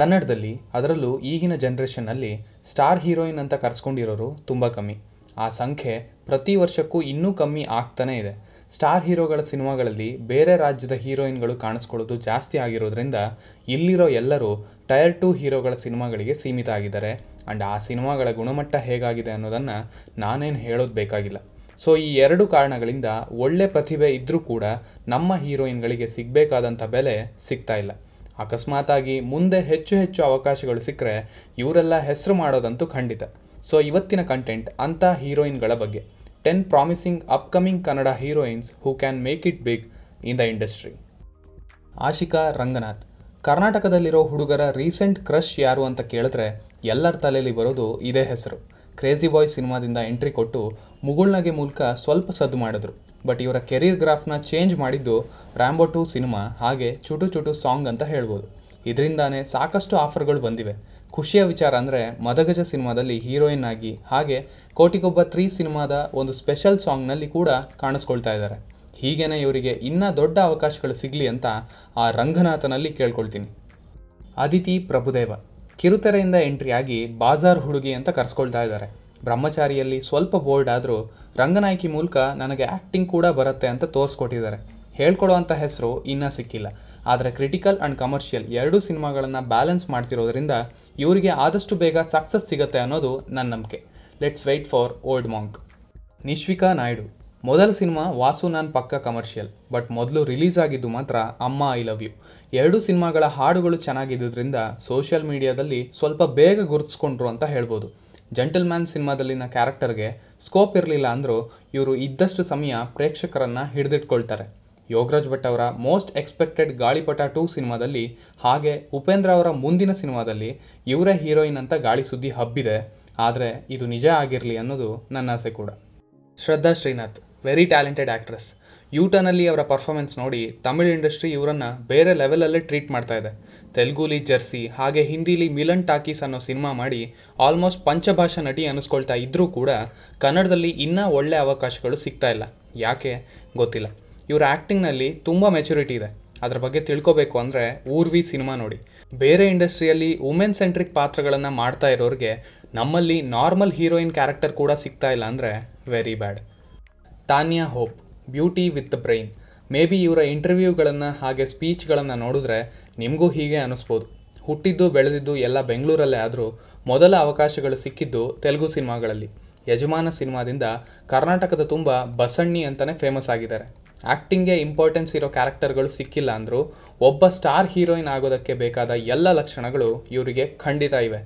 ಕನ್ನಡದಲ್ಲಿ ಅದರಲ್ಲೂ ಈಗಿನ ಜನ್ರೇಷನ್ನಲ್ಲಿ ಸ್ಟಾರ್ ಹೀರೋಯಿನ್ ಅಂತ ಕರೆಸ್ಕೊಂಡಿರೋರು ತುಂಬ ಕಮ್ಮಿ ಆ ಸಂಖ್ಯೆ ಪ್ರತಿ ವರ್ಷಕ್ಕೂ ಇನ್ನೂ ಕಮ್ಮಿ ಆಗ್ತಾನೇ ಇದೆ ಸ್ಟಾರ್ ಹೀರೋಗಳ ಸಿನಿಮಾಗಳಲ್ಲಿ ಬೇರೆ ರಾಜ್ಯದ ಹೀರೋಯಿನ್ಗಳು ಕಾಣಿಸ್ಕೊಳ್ಳೋದು ಜಾಸ್ತಿ ಆಗಿರೋದ್ರಿಂದ ಇಲ್ಲಿರೋ ಎಲ್ಲರೂ ಟಯರ್ ಟು ಹೀರೋಗಳ ಸಿನಿಮಾಗಳಿಗೆ ಸೀಮಿತ ಆಗಿದ್ದಾರೆ ಆ್ಯಂಡ್ ಆ ಸಿನಿಮಾಗಳ ಗುಣಮಟ್ಟ ಹೇಗಾಗಿದೆ ಅನ್ನೋದನ್ನು ನಾನೇನು ಹೇಳೋದು ಬೇಕಾಗಿಲ್ಲ ಸೊ ಈ ಎರಡು ಕಾರಣಗಳಿಂದ ಒಳ್ಳೆ ಪ್ರತಿಭೆ ಇದ್ದರೂ ಕೂಡ ನಮ್ಮ ಹೀರೋಯಿನ್ಗಳಿಗೆ ಸಿಗಬೇಕಾದಂಥ ಬೆಲೆ ಸಿಗ್ತಾ ಇಲ್ಲ ಅಕಸ್ಮಾತಾಗಿ ಮುಂದೆ ಹೆಚ್ಚು ಹೆಚ್ಚು ಅವಕಾಶಗಳು ಸಿಕ್ಕರೆ ಇವರೆಲ್ಲ ಹೆಸರು ಮಾಡೋದಂತೂ ಖಂಡಿತ ಸೊ ಇವತ್ತಿನ ಕಂಟೆಂಟ್ ಅಂಥ ಹೀರೋಯಿನ್ಗಳ ಬಗ್ಗೆ ten promising upcoming Kannada heroines who can make it big in the industry Ashika Ranganath ಕರ್ನಾಟಕದಲ್ಲಿರೋ ಹುಡುಗರ ರೀಸೆಂಟ್ ಕ್ರಶ್ ಯಾರು ಅಂತ ಕೇಳಿದ್ರೆ ಎಲ್ಲರ ತಲೆಯಲ್ಲಿ ಬರೋದು ಇದೇ ಹೆಸರು ಕ್ರೇಜಿ ಬಾಯ್ ಸಿನಿಮಾದಿಂದ ಎಂಟ್ರಿ ಕೊಟ್ಟು ಮುಗುಳ್ನಗೆ ಮೂಲಕ ಸ್ವಲ್ಪ ಸದ್ದು ಮಾಡಿದ್ರು ಬಟ್ ಇವರ ಕೆರಿಯರ್ ಗ್ರಾಫ್ನ ಚೇಂಜ್ ಮಾಡಿದ್ದು ರ್ಯಾಂಬೋ ಟು ಸಿನಿಮಾ ಹಾಗೆ ಚುಟು ಚುಟು ಸಾಂಗ್ ಅಂತ ಹೇಳ್ಬೋದು ಇದರಿಂದಾನೇ ಸಾಕಷ್ಟು ಆಫರ್ಗಳು ಬಂದಿವೆ ಖುಷಿಯ ವಿಚಾರ ಅಂದರೆ ಮದಗಜ ಸಿನಿಮಾದಲ್ಲಿ ಹೀರೋಯಿನ್ ಆಗಿ ಹಾಗೆ ಕೋಟಿಗೊಬ್ಬ ತ್ರೀ ಸಿನಿಮಾದ ಒಂದು ಸ್ಪೆಷಲ್ ಸಾಂಗ್ನಲ್ಲಿ ಕೂಡ ಕಾಣಿಸ್ಕೊಳ್ತಾ ಇದ್ದಾರೆ ಹೀಗೇನೆ ಇವರಿಗೆ ಇನ್ನೂ ದೊಡ್ಡ ಅವಕಾಶಗಳು ಸಿಗಲಿ ಅಂತ ಆ ರಂಗನಾಥನಲ್ಲಿ ಕೇಳ್ಕೊಳ್ತೀನಿ ಅದಿತಿ ಪ್ರಭುದೇವ ಕಿರುತೆರೆಯಿಂದ ಎಂಟ್ರಿ ಆಗಿ ಬಾಜಾರ್ ಹುಡುಗಿ ಅಂತ ಕರ್ಸ್ಕೊಳ್ತಾ ಇದ್ದಾರೆ ಬ್ರಹ್ಮಚಾರಿಯಲ್ಲಿ ಸ್ವಲ್ಪ ಬೋಲ್ಡ್ ಆದರೂ ರಂಗನಾಯಕಿ ಮೂಲಕ ನನಗೆ ಆ್ಯಕ್ಟಿಂಗ್ ಕೂಡ ಬರುತ್ತೆ ಅಂತ ತೋರಿಸ್ಕೊಟ್ಟಿದ್ದಾರೆ ಹೇಳ್ಕೊಡೋವಂಥ ಹೆಸರು ಇನ್ನೂ ಸಿಕ್ಕಿಲ್ಲ ಆದರೆ ಕ್ರಿಟಿಕಲ್ ಆ್ಯಂಡ್ ಕಮರ್ಷಿಯಲ್ ಎರಡೂ ಸಿನಿಮಾಗಳನ್ನು ಬ್ಯಾಲೆನ್ಸ್ ಮಾಡ್ತಿರೋದ್ರಿಂದ ಇವರಿಗೆ ಆದಷ್ಟು ಬೇಗ ಸಕ್ಸಸ್ ಸಿಗುತ್ತೆ ಅನ್ನೋದು ನನ್ನ ನಂಬಿಕೆ let's wait for Old Monk Nishvika Naidu ಮೊದಲ ಸಿನಿಮಾ ವಾಸು ನಾನ್ ಪಕ್ಕ ಕಮರ್ಷಿಯಲ್ ಬಟ್ ಮೊದಲು ರಿಲೀಸ್ ಆಗಿದ್ದು ಮಾತ್ರ ಅಮ್ಮ ಐ ಲವ್ ಯು ಎರಡು ಸಿನಿಮಾಗಳ ಹಾಡುಗಳು ಚೆನ್ನಾಗಿದ್ದುದರಿಂದ ಸೋಷಿಯಲ್ ಮೀಡಿಯಾದಲ್ಲಿ ಸ್ವಲ್ಪ ಬೇಗ ಗುರುತಿಸ್ಕೊಂಡ್ರು ಅಂತ ಹೇಳ್ಬೋದು ಜಂಟಲ್ ಮ್ಯಾನ್ ಸಿನಿಮಾದಲ್ಲಿನ ಕ್ಯಾರೆಕ್ಟರ್ಗೆ ಸ್ಕೋಪ್ ಇರಲಿಲ್ಲ ಅಂದರೂ ಇವರು ಇದ್ದಷ್ಟು ಸಮಯ ಪ್ರೇಕ್ಷಕರನ್ನ ಹಿಡಿದಿಟ್ಕೊಳ್ತಾರೆ ಯೋಗರಾಜ್ ಭಟ್ ಅವರ ಮೋಸ್ಟ್ ಎಕ್ಸ್ಪೆಕ್ಟೆಡ್ ಗಾಳಿಪಟ ಟು ಸಿನಿಮಾದಲ್ಲಿ ಹಾಗೆ ಉಪೇಂದ್ರ ಅವರ ಮುಂದಿನ ಸಿನಿಮಾದಲ್ಲಿ ಇವರೇ ಹೀರೋಯಿನ್ ಅಂತ ಗಾಳಿ ಸುದ್ದಿ ಹಬ್ಬಿದೆ ಆದರೆ ಇದು ನಿಜ ಆಗಿರಲಿ ಅನ್ನೋದು ನನ್ನ ಆಸೆ ಕೂಡ Shraddha Srinath very talented actress ಯೂಟನಲ್ಲಿ ಅವರ ಪರ್ಫಾರ್ಮೆನ್ಸ್ ನೋಡಿ ತಮಿಳ್ ಇಂಡಸ್ಟ್ರಿ ಇವರನ್ನ ಬೇರೆ ಲೆವೆಲಲ್ಲೇ ಟ್ರೀಟ್ ಮಾಡ್ತಾ ಇದೆ ತೆಲುಗುಲಿ ಜರ್ಸಿ ಹಾಗೆ ಹಿಂದಿಲಿ ಮಿಲನ್ ಟಾಕೀಸ್ ಅನ್ನೋ ಸಿನಿಮಾ ಮಾಡಿ ಆಲ್ಮೋಸ್ಟ್ ಪಂಚಭಾಷಾ ನಟಿ ಅನಿಸ್ಕೊಳ್ತಾ ಇದ್ರೂ ಕೂಡ ಕನ್ನಡದಲ್ಲಿ ಇನ್ನೂ ಒಳ್ಳೆ ಅವಕಾಶಗಳು ಸಿಗ್ತಾ ಇಲ್ಲ ಯಾಕೆ ಗೊತ್ತಿಲ್ಲ ಇವರ ಆ್ಯಕ್ಟಿಂಗ್ನಲ್ಲಿ ತುಂಬ ಮೆಚುರಿಟಿ ಇದೆ ಅದರ ಬಗ್ಗೆ ತಿಳ್ಕೊಬೇಕು ಅಂದರೆ ಊರ್ವಿ ಸಿನಿಮಾ ನೋಡಿ ಬೇರೆ ಇಂಡಸ್ಟ್ರಿಯಲ್ಲಿ ವುಮೆನ್ ಸೆಂಟ್ರಿಕ್ ಪಾತ್ರಗಳನ್ನು ಮಾಡ್ತಾ ಇರೋರಿಗೆ ನಮ್ಮಲ್ಲಿ ನಾರ್ಮಲ್ ಹೀರೋಯಿನ್ ಕ್ಯಾರೆಕ್ಟರ್ ಕೂಡ ಸಿಗ್ತಾ ಇಲ್ಲ ಅಂದರೆ very bad Tanya Hope beauty with brain maybe ಇವರ ಇಂಟರ್ವ್ಯೂಗಳನ್ನು ಹಾಗೆ ಸ್ಪೀಚ್ಗಳನ್ನು ನೋಡಿದ್ರೆ ನಿಮಗೂ ಹೀಗೆ ಅನಿಸ್ಬೋದು ಹುಟ್ಟಿದ್ದು ಬೆಳೆದಿದ್ದು ಎಲ್ಲ ಬೆಂಗಳೂರಲ್ಲೇ ಆದರೂ ಮೊದಲ ಅವಕಾಶಗಳು ಸಿಕ್ಕಿದ್ದು ತೆಲುಗು ಸಿನಿಮಾಗಳಲ್ಲಿ ಯಜಮಾನ ಸಿನಿಮಾದಿಂದ ಕರ್ನಾಟಕದ ತುಂಬ ಬಸಣ್ಣಿ ಅಂತಲೇ ಫೇಮಸ್ ಆಗಿದ್ದಾರೆ ಆ್ಯಕ್ಟಿಂಗ್ಗೆ ಇಂಪಾರ್ಟೆನ್ಸ್ ಇರೋ ಕ್ಯಾರೆಕ್ಟರ್ಗಳು ಸಿಕ್ಕಿಲ್ಲ ಅಂದರೂ ಒಬ್ಬ ಸ್ಟಾರ್ ಹೀರೋಯಿನ್ ಆಗೋದಕ್ಕೆ ಬೇಕಾದ ಎಲ್ಲ ಲಕ್ಷಣಗಳು ಇವರಿಗೆ ಖಂಡಿತ ಇವೆ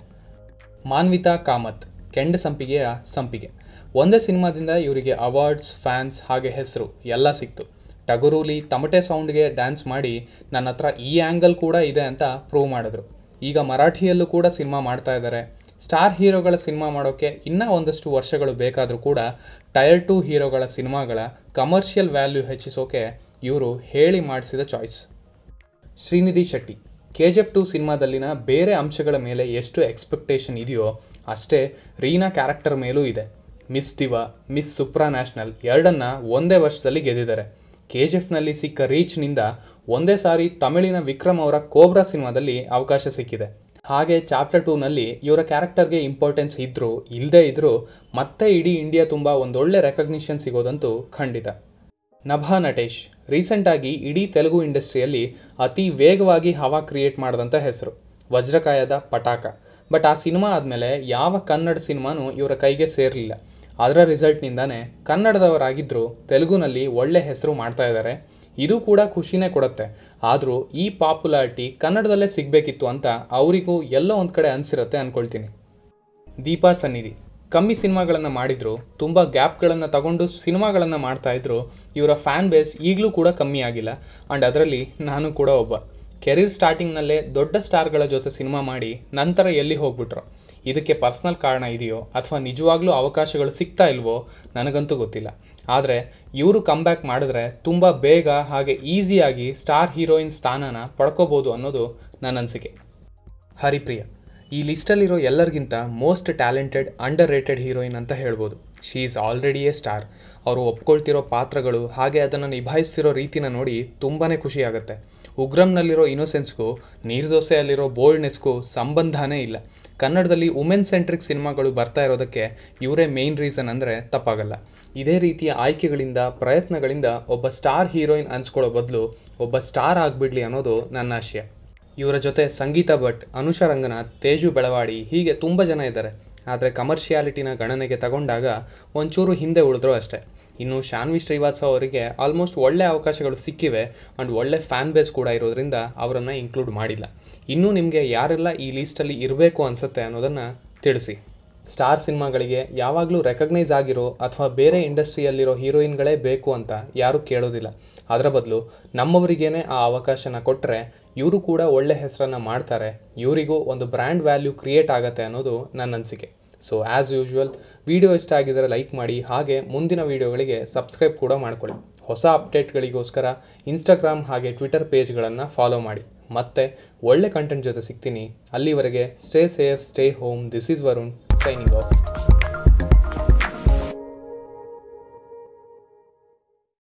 ಮಾನ್ವಿತಾ ಕಾಮತ್ ಕೆಂಡ ಸಂಪಿಗೆಯ ಸಂಪಿಗೆ ಒಂದೇ ಸಿನಿಮಾದಿಂದ ಇವರಿಗೆ ಅವಾರ್ಡ್ಸ್ ಫ್ಯಾನ್ಸ್ ಹಾಗೆ ಹೆಸರು ಎಲ್ಲ ಸಿಕ್ತು ಟಗರೂಲಿ ತಮಟೆ ಸೌಂಡ್ಗೆ ಡ್ಯಾನ್ಸ್ ಮಾಡಿ ನನ್ನ ಹತ್ರ ಈ ಆ್ಯಂಗಲ್ ಕೂಡ ಇದೆ ಅಂತ ಪ್ರೂವ್ ಮಾಡಿದ್ರು ಈಗ ಮರಾಠಿಯಲ್ಲೂ ಕೂಡ ಸಿನಿಮಾ ಮಾಡ್ತಾ ಇದ್ದಾರೆ ಸ್ಟಾರ್ ಹೀರೋಗಳ ಸಿನಿಮಾ ಮಾಡೋಕ್ಕೆ ಇನ್ನೂ ಒಂದಷ್ಟು ವರ್ಷಗಳು ಬೇಕಾದರೂ ಕೂಡ ಟಯರ್ ಟು ಹೀರೋಗಳ ಸಿನಿಮಾಗಳ ಕಮರ್ಷಿಯಲ್ ವ್ಯಾಲ್ಯೂ ಹೆಚ್ಚಿಸೋಕೆ ಇವರು ಹೇಳಿ ಮಾಡಿಸಿದ choice Srinidhi Shetty K G F two ಸಿನಿಮಾದಲ್ಲಿನ ಬೇರೆ ಅಂಶಗಳ ಮೇಲೆ ಎಷ್ಟು ಎಕ್ಸ್ಪೆಕ್ಟೇಷನ್ ಇದೆಯೋ ಅಷ್ಟೇ ರೀನಾ ಕ್ಯಾರೆಕ್ಟರ್ ಮೇಲೂ ಇದೆ Miss Diva Miss Supranational ಎರಡನ್ನ ಒಂದೇ ವರ್ಷದಲ್ಲಿ ಗೆದ್ದಿದ್ದಾರೆ ಕೆ ಜಿ ಎಫ್ನಲ್ಲಿ ಸಿಕ್ಕ ರೀಚ್ನಿಂದ ಒಂದೇ ಸಾರಿ ತಮಿಳಿನ ವಿಕ್ರಮ್ ಅವರ ಕೋಬ್ರಾ ಸಿನಿಮಾದಲ್ಲಿ ಅವಕಾಶ ಸಿಕ್ಕಿದೆ ಹಾಗೆ ಚಾಪ್ಟರ್ ಟೂನಲ್ಲಿ ಇವರ ಕ್ಯಾರೆಕ್ಟರ್ಗೆ ಇಂಪಾರ್ಟೆನ್ಸ್ ಇದ್ರು ಇಲ್ಲದೇ ಇದ್ರೂ ಮತ್ತೆ ಇಡೀ ಇಂಡಿಯಾ ತುಂಬ ಒಂದೊಳ್ಳೆ ರೆಕಗ್ನಿಷನ್ ಸಿಗೋದಂತೂ ಖಂಡಿತ ನಭಾ ನಟೇಶ್ ರೀಸೆಂಟಾಗಿ ಇಡೀ ತೆಲುಗು ಇಂಡಸ್ಟ್ರಿಯಲ್ಲಿ ಅತಿ ವೇಗವಾಗಿ ಹವಾ ಕ್ರಿಯೇಟ್ ಮಾಡಿದಂಥ ಹೆಸರು ವಜ್ರಕಾಯದ ಪಟಾಕ ಬಟ್ ಆ ಸಿನಿಮಾ ಆದಮೇಲೆ ಯಾವ ಕನ್ನಡ ಸಿನಿಮಾನೂ ಇವರ ಕೈಗೆ ಸೇರಲಿಲ್ಲ ಅದರ ರಿಸಲ್ಟ್ನಿಂದಾನೇ ಕನ್ನಡದವರಾಗಿದ್ದರೂ ತೆಲುಗುನಲ್ಲಿ ಒಳ್ಳೆ ಹೆಸರು ಮಾಡ್ತಾ ಇದ್ದಾರೆ ಇದು ಕೂಡ ಖುಷಿನೇ ಕೊಡುತ್ತೆ ಆದರೂ ಈ ಪಾಪ್ಯುಲಾರಿಟಿ ಕನ್ನಡದಲ್ಲೇ ಸಿಗಬೇಕಿತ್ತು ಅಂತ ಅವರಿಗೂ ಎಲ್ಲೋ ಒಂದು ಕಡೆ ಅನಿಸಿರುತ್ತೆ ಅಂದ್ಕೊಳ್ತೀನಿ ದೀಪಾ ಸನ್ನಿಧಿ ಕಮ್ಮಿ ಸಿನಿಮಾಗಳನ್ನು ಮಾಡಿದ್ರು ತುಂಬ ಗ್ಯಾಪ್ಗಳನ್ನು ತಗೊಂಡು ಸಿನಿಮಾಗಳನ್ನು ಮಾಡ್ತಾ ಇದ್ರು ಇವರ ಫ್ಯಾನ್ ಬೇಸ್ ಈಗಲೂ ಕೂಡ ಕಮ್ಮಿ ಆಗಿಲ್ಲ ಆ್ಯಂಡ್ ಅದರಲ್ಲಿ ನಾನು ಕೂಡ ಒಬ್ಬ ಕೆರಿಯರ್ ಸ್ಟಾರ್ಟಿಂಗ್ನಲ್ಲೇ ದೊಡ್ಡ ಸ್ಟಾರ್ಗಳ ಜೊತೆ ಸಿನಿಮಾ ಮಾಡಿ ನಂತರ ಎಲ್ಲಿ ಹೋಗ್ಬಿಟ್ರು ಇದಕ್ಕೆ ಪರ್ಸ್ನಲ್ ಕಾರಣ ಇದೆಯೋ ಅಥವಾ ನಿಜವಾಗ್ಲೂ ಅವಕಾಶಗಳು ಸಿಗ್ತಾ ಇಲ್ವೋ ನನಗಂತೂ ಗೊತ್ತಿಲ್ಲ ಆದರೆ ಇವರು ಕಮ್ ಬ್ಯಾಕ್ ಮಾಡಿದ್ರೆ ತುಂಬ ಬೇಗ ಹಾಗೆ ಈಸಿಯಾಗಿ ಸ್ಟಾರ್ ಹೀರೋಯಿನ್ ಸ್ಥಾನನ ಪಡ್ಕೋಬೋದು ಅನ್ನೋದು ನನ್ನ ಅನಿಸಿಕೆ ಹರಿಪ್ರಿಯ ಈ ಲಿಸ್ಟಲ್ಲಿರೋ ಎಲ್ಲರಿಗಿಂತ most talented underrated heroine ಅಂತ ಹೇಳ್ಬೋದು she is already a star ಅವರು ಒಪ್ಕೊಳ್ತಿರೋ ಪಾತ್ರಗಳು ಹಾಗೆ ಅದನ್ನು ನಿಭಾಯಿಸ್ತಿರೋ ರೀತಿನ ನೋಡಿ ತುಂಬಾ ಖುಷಿ ಆಗುತ್ತೆ ಉಗ್ರಂನಲ್ಲಿರೋ ಇನ್ನೋಸೆನ್ಸ್ಗೂ ನೀರ್ದೋಸೆಯಲ್ಲಿರೋ ಬೋಲ್ಡ್ನೆಸ್ಗೂ ಸಂಬಂಧನೇ ಇಲ್ಲ ಕನ್ನಡದಲ್ಲಿ ವುಮೆನ್ ಸೆಂಟ್ರಿಕ್ ಸಿನಿಮಾಗಳು ಬರ್ತಾ ಇರೋದಕ್ಕೆ ಇವರೇ ಮೇನ್ ರೀಸನ್ ಅಂದರೆ ತಪ್ಪಾಗಲ್ಲ ಇದೇ ರೀತಿಯ ಆಯ್ಕೆಗಳಿಂದ ಪ್ರಯತ್ನಗಳಿಂದ ಒಬ್ಬ ಸ್ಟಾರ್ ಹೀರೋಯಿನ್ ಅನ್ಸ್ಕೊಳ್ಳೋ ಬದಲು ಒಬ್ಬ ಸ್ಟಾರ್ ಆಗಿಬಿಡ್ಲಿ ಅನ್ನೋದು ನನ್ನ ಆಶಯ ಇವರ ಜೊತೆ ಸಂಗೀತ ಭಟ್ ಅನುಷಾ ರಂಗನಾಥ್ ತೇಜು ಬೆಳವಾಡಿ ಹೀಗೆ ತುಂಬ ಜನ ಇದ್ದಾರೆ ಆದರೆ ಕಮರ್ಷಿಯಾಲಿಟಿನ ಗಣನೆಗೆ ತಗೊಂಡಾಗ ಒಂಚೂರು ಹಿಂದೆ ಉಳಿದ್ರು ಅಷ್ಟೇ ಇನ್ನು ಶಾನ್ವಿ ಶ್ರೀವಾತ್ಸವ ಅವರಿಗೆ ಆಲ್ಮೋಸ್ಟ್ ಒಳ್ಳೆ ಅವಕಾಶಗಳು ಸಿಕ್ಕಿವೆ ಆ್ಯಂಡ್ ಒಳ್ಳೆ ಫ್ಯಾನ್ ಬೇಸ್ ಕೂಡ ಇರೋದ್ರಿಂದ ಅವರನ್ನು ಇನ್ಕ್ಲೂಡ್ ಮಾಡಿಲ್ಲ ಇನ್ನೂ ನಿಮಗೆ ಯಾರೆಲ್ಲ ಈ ಲೀಸ್ಟಲ್ಲಿ ಇರಬೇಕು ಅನಿಸುತ್ತೆ ಅನ್ನೋದನ್ನು ತಿಳಿಸಿ ಸ್ಟಾರ್ ಸಿನಿಮಾಗಳಿಗೆ ಯಾವಾಗಲೂ ರೆಕಗ್ನೈಸ್ ಆಗಿರೋ ಅಥವಾ ಬೇರೆ ಇಂಡಸ್ಟ್ರಿಯಲ್ಲಿರೋ ಹೀರೋಯಿನ್ಗಳೇ ಬೇಕು ಅಂತ ಯಾರೂ ಕೇಳೋದಿಲ್ಲ ಅದರ ಬದಲು ನಮ್ಮವರಿಗೇನೆ ಆ ಅವಕಾಶನ ಕೊಟ್ಟರೆ ಇವರು ಕೂಡ ಒಳ್ಳೆ ಹೆಸರನ್ನು ಮಾಡ್ತಾರೆ ಇವರಿಗೂ ಒಂದು ಬ್ರ್ಯಾಂಡ್ ವ್ಯಾಲ್ಯೂ ಕ್ರಿಯೇಟ್ ಆಗತ್ತೆ ಅನ್ನೋದು ನನ್ನ ಅನಿಸಿಕೆ ಸೊ ಆ್ಯಸ್ ಯೂಶುವಲ್ ವಿಡಿಯೋ ಇಷ್ಟ ಆಗಿದ್ದರೆ ಲೈಕ್ ಮಾಡಿ ಹಾಗೆ ಮುಂದಿನ ವೀಡಿಯೋಗಳಿಗೆ ಸಬ್ಸ್ಕ್ರೈಬ್ ಕೂಡ ಮಾಡಿಕೊಳ್ಳಿ ಹೊಸ ಅಪ್ಡೇಟ್ಗಳಿಗೋಸ್ಕರ ಇನ್ಸ್ಟಾಗ್ರಾಮ್ ಹಾಗೆ ಟ್ವಿಟರ್ ಪೇಜ್ಗಳನ್ನು ಫಾಲೋ ಮಾಡಿ ಮತ್ತೆ ಒಳ್ಳೆ ಕಂಟೆಂಟ್ ಜೊತೆ ಸಿಗ್ತೀನಿ ಅಲ್ಲಿವರೆಗೆ stay safe stay home this is Varun signing of